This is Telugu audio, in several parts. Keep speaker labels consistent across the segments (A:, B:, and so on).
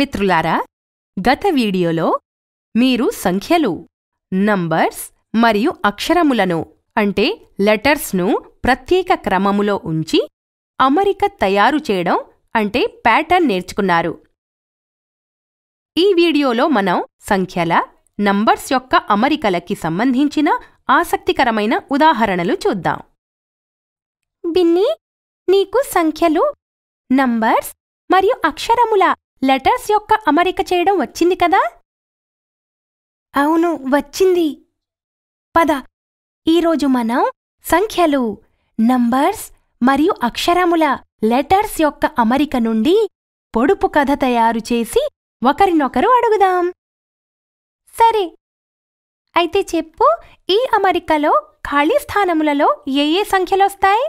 A: మిత్రులారా గత వీడియోలో మీరు సంఖ్యలు నంబర్స్ మరియు అక్షరములను అంటే లెటర్స్ను ప్రత్యేక క్రమములో ఉంచి అమరిక తయారు చేయడం అంటే ప్యాటర్న్ నేర్చుకున్నారు ఈ వీడియోలో మనం సంఖ్యల నంబర్స్ యొక్క అమరికలకి సంబంధించిన ఆసక్తికరమైన ఉదాహరణలు చూద్దాం బిన్నీ నీకు సంఖ్యలు నంబర్స్ మరియు అక్షరముల లెటర్స్ యొక్క అమరిక చేయడం వచ్చింది కదా అవును వచ్చింది పద ఈరోజు మనం సంఖ్యలు నంబర్స్ మరియు అక్షరముల లెటర్స్ యొక్క అమరిక నుండి పొడుపు కథ తయారు చేసి ఒకరినొకరు అడుగుదాం సరే అయితే చెప్పు ఈ అమరికలో ఖాళీ స్థానములలో ఏ ఏ సంఖ్యలొస్తాయి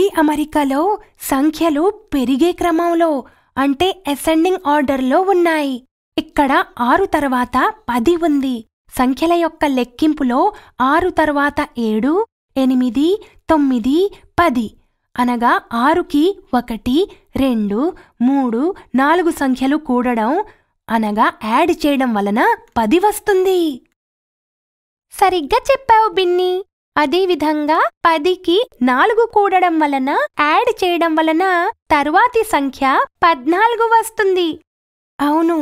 A: ఈ అమెరికాలో సంఖ్యలు పెరిగే క్రమంలో అంటే అసెండింగ్ ఆర్డర్లో ఉన్నాయి ఇక్కడ ఆరు తర్వాత పది ఉంది సంఖ్యల యొక్క లెక్కింపులో ఆరు తర్వాత ఏడు ఎనిమిది తొమ్మిది పది అనగా ఆరుకి ఒకటి రెండు మూడు నాలుగు సంఖ్యలు కూడడం అనగా యాడ్ చేయడం వలన పది వస్తుంది సరిగ్గా చెప్పావు బిన్నీ అదేవిధంగా పదికి నాలుగు కూడడం వలన యాడ్ చేయడం వలన తర్వాతి సంఖ్య పద్నాలుగు వస్తుంది అవును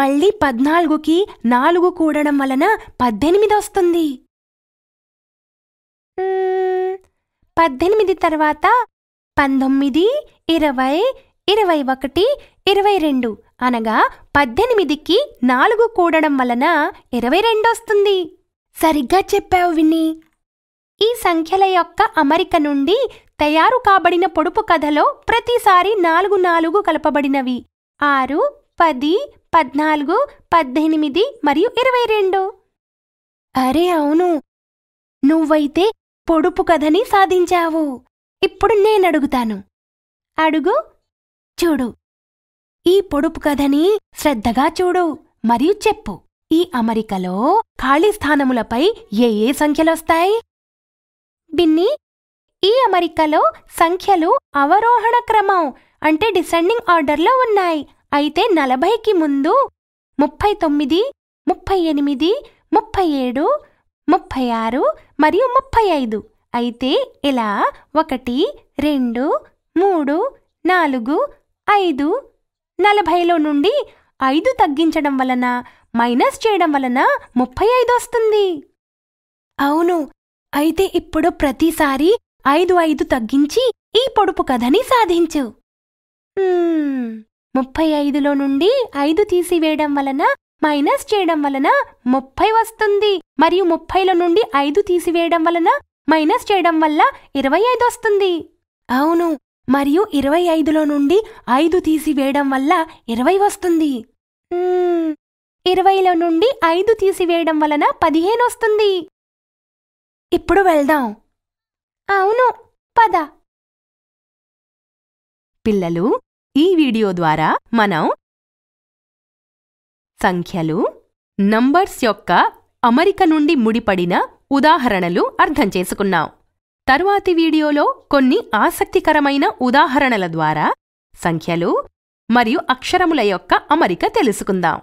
A: మళ్ళీ పద్నాలుగుకి నాలుగు కూడడం వలన పద్దెనిమిది వస్తుంది పద్దెనిమిది తర్వాత పంతొమ్మిది ఇరవై ఇరవై ఒకటి ఇరవై రెండు అనగా పద్దెనిమిదికి నాలుగు కూడడం వలన ఇరవై రెండు వస్తుంది సరిగ్గా చెప్పావు విని ఈ సంఖ్యల యొక్క అమరిక నుండి తయారు కాబడిన పొడుపు కథలో ప్రతిసారి నాలుగు నాలుగు కలపబడినవి ఆరు పది పద్నాలుగు పద్దెనిమిది మరియు ఇరవై రెండు అరే అవును నువ్వైతే పొడుపు కథని సాధించావు ఇప్పుడు నేనడుగుతాను అడుగు చూడు ఈ పొడుపు కథని శ్రద్ధగా చూడు మరియు చెప్పు ఈ అమరికలో ఖాళీ స్థానములపై ఏ ఏ సంఖ్యలొస్తాయి పిన్ని ఈ అమరికలో సంఖ్యలు అవరోహణ క్రమం అంటే డిసెండింగ్ ఆర్డర్లో ఉన్నాయి అయితే నలభైకి ముందు ముప్పై తొమ్మిది ముప్పై ఎనిమిది ముప్పై ఏడు ముప్పై ఆరు మరియు ముప్పై ఐదు అయితే ఇలా ఒకటి రెండు మూడు నాలుగు ఐదు నలభైలో నుండి ఐదు తగ్గించడం వలన మైనస్ చేయడం వలన ముప్పై ఐదు వస్తుంది అవును అయితే ఇప్పుడు ప్రతిసారి ఐదు ఐదు తగ్గించి ఈ పొడుపు కథని సాధించు ముప్పై ఐదులో నుండి ఐదు తీసివేయడం వలన మైనస్ చేయడం వలన ముప్పై వస్తుంది మరియు ముప్పైలో నుండి ఐదు తీసివేయడం వలన మైనస్ చేయడం వల్ల ఇరవై ఐదు వస్తుంది అవును మరియు ఇరవై ఐదులో నుండి ఐదు తీసివేయడం వల్ల ఇరవై వస్తుంది ఇరవైలో నుండి ఐదు తీసివేయడం వలన పదిహేను వస్తుంది ఇప్పుడు వెళ్దాం అవును పద పిల్లలు ఈ వీడియో ద్వారా మనం సంఖ్యలు నంబర్స్ యొక్క అమరిక నుండి ముడిపడిన ఉదాహరణలు అర్థం చేసుకున్నాం తరువాతి వీడియోలో కొన్ని ఆసక్తికరమైన ఉదాహరణల ద్వారా సంఖ్యలు మరియు అక్షరముల యొక్క అమరిక తెలుసుకుందాం